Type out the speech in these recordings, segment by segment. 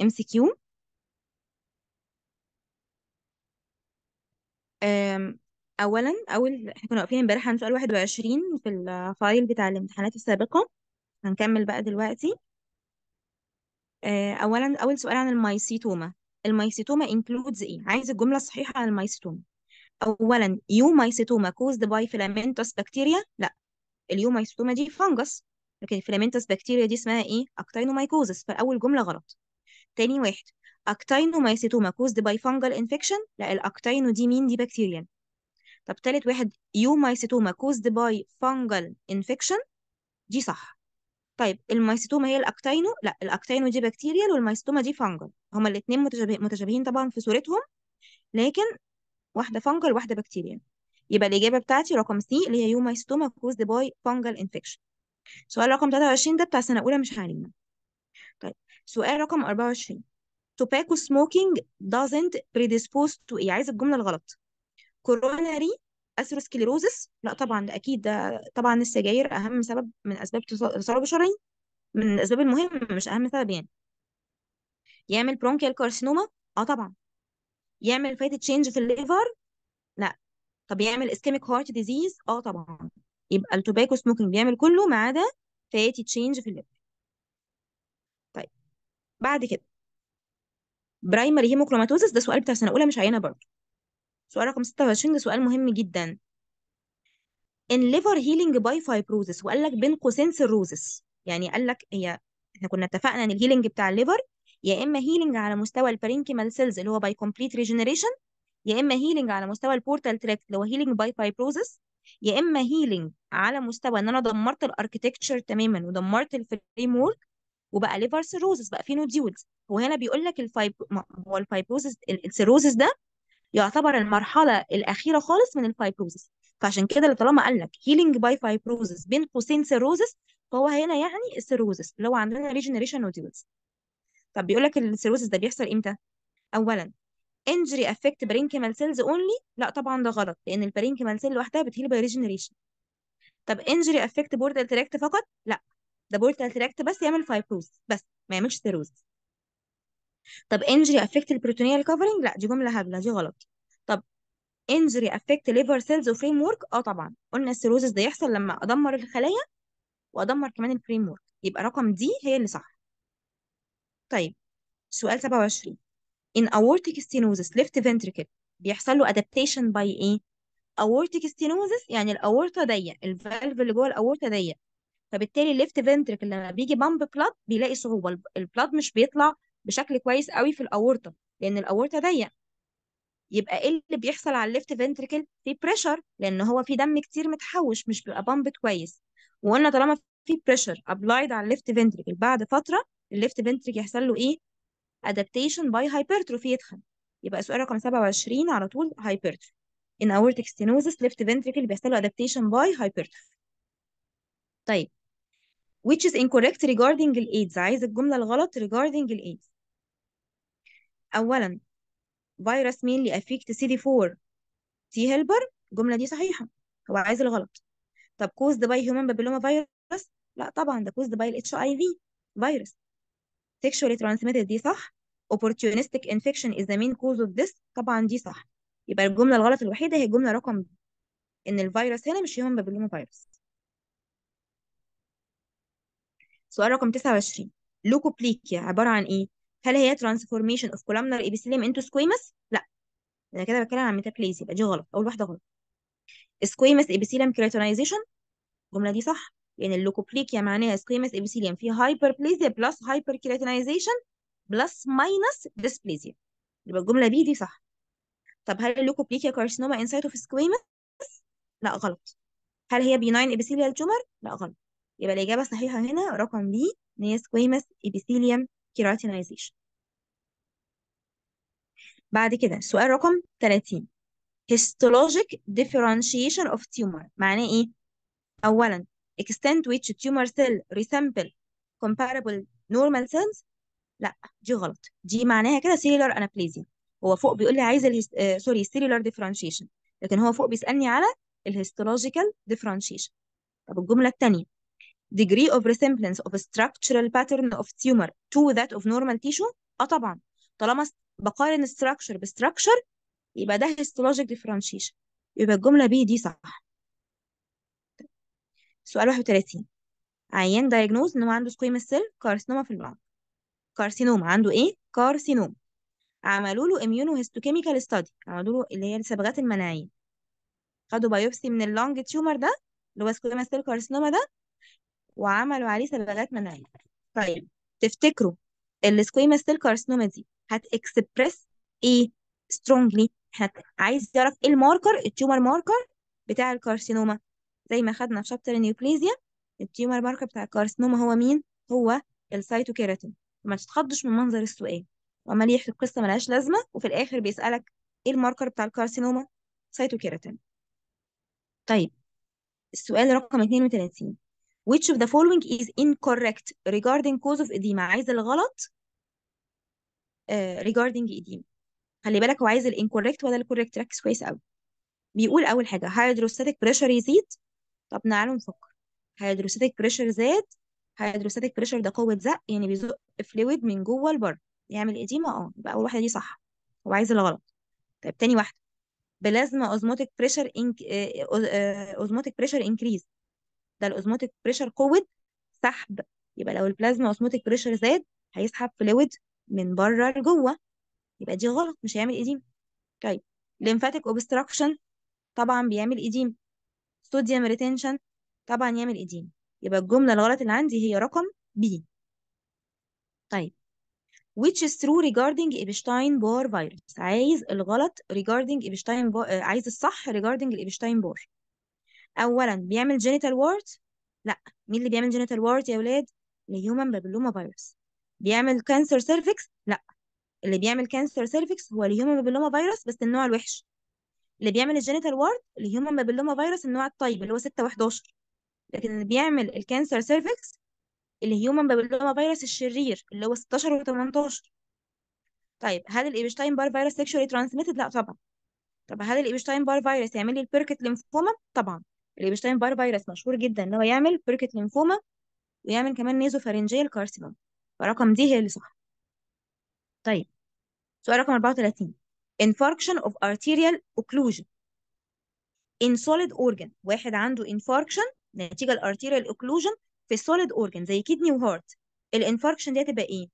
ام سي كيو اولا اول احنا كنا واقفين امبارح عند سؤال 21 في الفايل بتاع الامتحانات السابقه هنكمل بقى دلوقتي آه، اولا اول سؤال عن المايسيتوما المايسيتوما انكلودز ايه عايز الجمله الصحيحه عن المايسيتوما اولا يومايسيتوما كوزد باي filamentous بكتيريا لا اليومايسيتوما دي فانجس لكن الفيلامنتس بكتيريا دي اسمها ايه اكتينومايكوزس فاول جمله غلط تاني واحد مايسيتوما كوزد باي فانجل انفكشن لا الاكتاينو دي مين دي بكتيريان طب تالت واحد يو مايسيتوما كوزد باي فانجل انفكشن دي صح طيب المايسيتوما هي الاكتاينو لا الاكتاينو دي بكتيريال والمايسيتوما دي فانجل هما الاثنين متشابه... متشابهين طبعا في صورتهم لكن واحده فانجل واحده بكتيريال يبقى الاجابه بتاعتي رقم سي اللي هي يو مايسيتوما كوزد باي فانجل انفكشن سؤال رقم 23 ده بتاع سنه اولى مش هعلمه سؤال رقم 24 tobacco smoking doesn't predispose to ايه عايز الجمله الغلط coronary atherosclerosis لا طبعا ده اكيد ده طبعا السجاير اهم سبب من اسباب تسرب شرايين من الاسباب المهمه مش اهم سبب يعني يعمل برونكيال كارسينوما اه طبعا يعمل fatty تشينج في الليفر لا طب يعمل اسكيميك هارت ديزيز اه طبعا يبقى التوباكو سموكينج بيعمل كله ما عدا فاتي تشينج في الليفر بعد كده برايمري هيموكروماتوزس ده سؤال بتاع سنه اولى مش عينه برضه سؤال رقم 26 ده سؤال مهم جدا ان ليفر هيلينج باي فايبروزس وقال لك بين قوسين سيروزس يعني قال لك هي احنا كنا اتفقنا ان الهيلينج بتاع الليفر يا اما هيلينج على مستوى البارينكيمال سيلز اللي هو باي كومبليت ريجنريشن يا اما هيلينج على مستوى البورتال تراكت اللي هو هيلينج باي فايبروزس يا اما هيلينج على مستوى ان انا دمرت الاركتكتشر تماما ودمرت الفريم وورك وبقى ليفر سيروزس بقى في نوديولز وهنا بيقول لك الفايب هو الفايبروزس السيروزس ده يعتبر المرحله الاخيره خالص من الفايبروزس فعشان كده اللي طالما قال لك هيلينج باي فايبروزس بين قوسين سيروزس فهو هنا يعني السيروزس اللي هو عندنا ريجنريشن نوديولز طب بيقول لك السيروزس ده بيحصل امتى اولا انجري افكت برينكيمال سيلز اونلي لا طبعا ده غلط لان البرينكيمال سيل لوحدها بتهيل باي ريجنريشن طب انجري افكت بورد التراكت فقط لا ده بورتال تراكت بس يعمل فايبروز بس ما يعملش سيروز طب انجري افكت البروتونيال كفرنج لا دي جمله هبله دي غلط طب انجري افكت ليفر سيلز وفريم ورك اه طبعا قلنا السيروزس ده يحصل لما ادمر الخلايا وادمر كمان الفريم ورك يبقى رقم دي هي اللي صح طيب سؤال 27 ان اورتيك ستينوزس ليفت ventricle بيحصل له adaptation by ايه اورتيك ستينوزس يعني الاورطه ضيق الفالف اللي جوه الاورطه ضيق فبالتالي الليفت فنتركل لما بيجي بامب بلاد بيلاقي صعوبه البلاد مش بيطلع بشكل كويس قوي في الاورطه لان الاورطه ضيق يبقى ايه اللي بيحصل على الليفت فنتركل في بريشر لان هو في دم كتير متحوش مش بيبقى بامب كويس وقلنا طالما في بريشر ابلايد على الليفت فنتركل بعد فتره الليفت فنتركل يحصل له ايه ادابتيشن باي هايبرتروفي يتخن يبقى سؤال رقم 27 على طول هايبرتروفي ان اورتيك ستينوزس ليفت فنتريكل بيحصل له ادابتيشن باي هايبرتروفي طيب which is incorrect regarding الإيدز عايز الجملة الغلط regarding الإيدز أولا فيروس mainly affect CD4 T helper الجملة دي صحيحة هو عايز الغلط طب caused by human papilloma virus لا طبعا ده caused by ال HIV فيروس sexually transmitted دي صح opportunistic infection is the main cause of this طبعا دي صح يبقى الجملة الغلط الوحيدة هي الجملة رقم دي. إن الفيروس هنا مش human papilloma virus سؤال رقم 29 لوكوبليكيا عبارة عن إيه؟ هل هي ترانسفورميشن اوف كولامنر ابيثيليم انتو سكويمس؟ لا أنا كده بتكلم عن ميتابليزي يبقى دي غلط أول واحدة غلط سكويمس ابيثيليم كريتونايزيشن الجملة دي صح لأن يعني اللوكوبليكيا معناها سكويمس ابيثيليم في هايبر بليزيا بلس هايبر كريتونايزيشن بلس ماينس ديسبليزيا يبقى الجملة بي دي صح طب هل اللوكوبليكيا كارسينوما انسايت اوف سكويمس؟ لا غلط هل هي بيناين ابيثيليال تيومر؟ لا غلط يبقى الإجابة الصحيحة هنا رقم بي إن هي سكويمس إبيثيليوم كيراتينايزيشن بعد كده سؤال رقم 30 histologic differentiation of tumor معناه إيه؟ أولا extent which tumor cell resemble comparable normal cells لا دي غلط دي معناها كده cellular anaplasia هو فوق بيقول لي عايز الهست... آه, سوري cellular differentiation لكن هو فوق بيسألني على histological differentiation طب الجملة الثانية degree of resemblance of a structural pattern of tumor to that of normal tissue اه طبعا طالما بقارن structure بstructure يبقى ده histologic differentiation يبقى الجملة B دي صح سؤال 31 عيان diagnosed ان هو عنده squamous cell carcinoma في اللون كارسينوما عنده ايه كارسينوما عملوا له اميونو هيستوكيميكال ستادي عملوا له اللي هي الصبغات المناعيه خدوا بايوبسي من اللونج تيومر ده اللي هو سكويما سيل كارسينوما ده وعملوا عليه صبغات مناعية طيب تفتكروا السكويمس سيل كارسينوما دي هتكسبرس ايه strongly هت... عايز يعرف ايه الماركر التيومر ماركر بتاع الكارسينوما زي ما خدنا في شابتر النيوبليزيا التيومر ماركر بتاع الكارسينوما هو مين هو السيتوكيراتين ما تتخضش من منظر السؤال وعمال يحكي قصه ملهاش لازمه وفي الاخر بيسالك ايه الماركر بتاع الكارسينوما سيتوكيراتين طيب السؤال رقم 32 which of the following is incorrect regarding cause of edema عايز الغلط آه، regarding edema خلي بالك هو عايز الانكوركت ولا الكوركت ركز كويس قوي بيقول اول حاجه هيدروستاتيك بريشر يزيد طب تعالوا نفكر هيدروستاتيك بريشر زاد هيدروستاتيك بريشر ده قوه زق يعني بيزق فلويد من جوه لبره يعمل اديما اه يبقى اول واحده دي صح هو عايز الغلط طيب تاني واحده بلازما اوزموتيك بريشر انك اوزموتيك بريشر انكريز ده الاوزموتيك بريشر قوه سحب يبقى لو البلازما اوزموتيك بريشر زاد هيسحب فلويد من بره لجوه يبقى دي غلط مش هيعمل ايديم طيب ليمفاتيك اوبستراكشن طبعا بيعمل ايديم صوديوم ريتنشن طبعا يعمل ايديم يبقى الجمله الغلط اللي عندي هي رقم بي طيب which is true regarding Epstein Barr virus عايز الغلط regarding Epstein Barr عايز الصح regarding Epstein Barr اولا بيعمل جينيتال وورت لا مين اللي بيعمل جينيتال وورت يا ولاد الهيومن بابلوما فيروس بيعمل كانسر سيرفكس لا اللي بيعمل كانسر سيرفكس هو الهيومن بابلوما فيروس بس النوع الوحش اللي بيعمل الجينيتال وورت الهيومن بابلوما فيروس النوع الطيب اللي هو 6 و11 لكن اللي بيعمل الكانسر سيرفكس الهيومن بابلوما فيروس الشرير اللي هو 16 و18 طيب هل الايبشتاين بار فيروس سيكشوالي ترانسميتد لا طبعا طب هل الايبشتاين بار فيروس يعمل لي البيركت ليمفوما طبعا الابشتاين بار فيروس مشهور جدا ان هو يعمل بيركت لينفوما ويعمل كمان نيزو فارنجيال كارسينوم فرقم دي هي اللي صح طيب سؤال رقم 34 infarction of arterial occlusion in solid organ واحد عنده infarction نتيجة الارتيريال occlusion في solid organ زي كدني وهارت الانفاركشن دي هتبقى ايه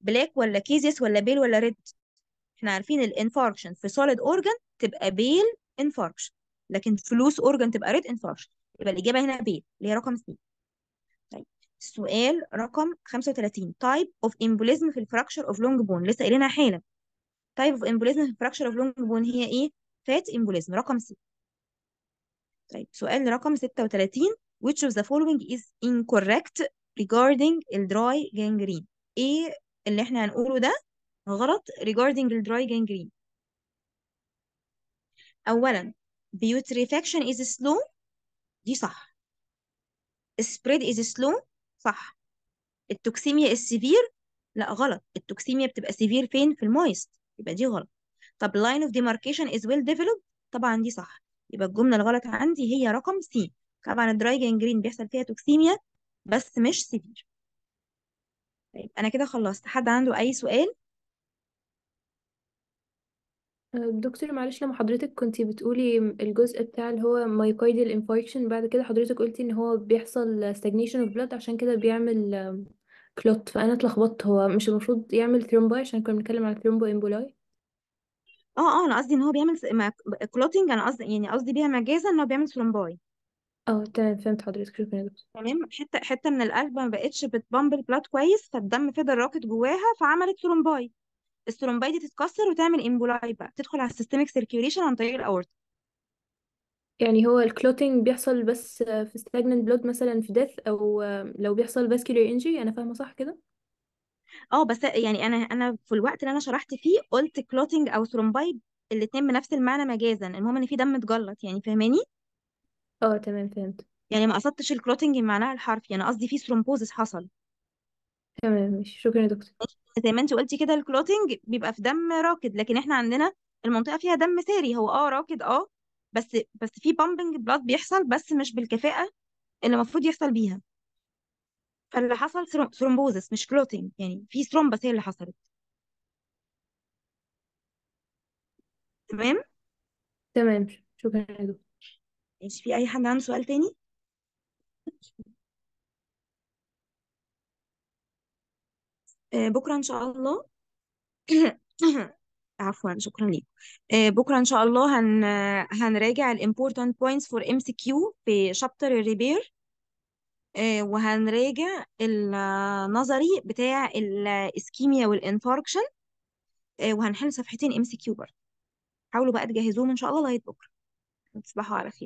بلاك ولا كيزيس ولا بيل ولا ريد احنا عارفين الانفاركشن في solid organ تبقى بيل انفاركشن لكن فلوس اورجن تبقى ريد انفراكشن يبقى الاجابه هنا بي اللي هي رقم 2 طيب السؤال رقم 35 تايب اوف امبوليزم في الفراكشر اوف لونج بون لسه قايلينها حالا تايب اوف امبوليزم في الفراكشر اوف لونج بون هي ايه فات امبوليزم رقم سي طيب سؤال رقم 36 which of the following is incorrect regarding dry gangrene ايه اللي احنا هنقوله ده غلط regarding dry gangrene اولا بيوتريفاكشن is slow دي صح spread is slow صح التوكسيميا السيفير لا غلط التوكسيميا بتبقى سيفير فين في المويست يبقى دي غلط طب line of demarcation is well developed طبعا دي صح يبقى الجملة الغلط عندي هي رقم سي طبعا الدراي جرين بيحصل فيها توكسيميا بس مش سيفير طيب انا كده خلصت حد عنده اي سؤال دكتور معلش لما حضرتك كنتي بتقولي الجزء بتاع اللي هو myocardial infarction بعد كده حضرتك قلتي ان هو بيحصل stagnation of blood عشان كده بيعمل كلوت clot فانا اتلخبطت هو مش المفروض يعمل ثرومباي عشان كنا بنتكلم على ثرومبو امبولاي اه اه انا قصدي ان هو بيعمل كلوتنج انا قصدي يعني قصدي بيها مجازا ان هو بيعمل ثرومباي اه تمام فهمت حضرتك شكرا يا دكتور تمام حته حته من القلب ما بقتش بتبامب البلاد كويس فالدم فضل راكد جواها فعملت ثرومباي الثرومبايد دي تتكسر وتعمل امبولاي بقى تدخل على السيستميك سيركيوليشن عن طريق الاورطه يعني هو الكلوتينج بيحصل بس في stagnant blood مثلا في death او لو بيحصل فاسكولار injury انا فاهمه صح كده اه بس يعني انا انا في الوقت اللي انا شرحت فيه قلت كلوتينج او ثرومبايد الاتنين بنفس المعنى مجازا المهم ان في دم اتجلط يعني فهماني اه تمام فهمت يعني ما قصدتش الكلوتينج بمعناها الحرفي يعني انا قصدي في ثرومبوزس حصل تمام ماشي شكرا يا دكتور زي ما انت قلتي كده الكلوتنج بيبقى في دم راكد لكن احنا عندنا المنطقه فيها دم ساري هو اه راكد اه بس بس في بامبنج بلاد بيحصل بس مش بالكفاءه اللي المفروض يحصل بيها فاللي حصل ثرومبوزس مش كلوتنج يعني في ثرومبس هي اللي حصلت تمام تمام شكرا يا دكتور ماشي في اي حد عنده سؤال تاني آه، بكرة إن شاء الله عفوا شكرا ليك آه، بكرة إن شاء الله هن هنراجع الـ important points for MCQ في شابتر الريبير آه، وهنراجع النظري بتاع الإسكيميا والإنفاركشن وهنحل صفحتين ام سي كيو برضه حاولوا بقى تجهزوهم ان شاء الله لغايه بكره تصبحوا على خير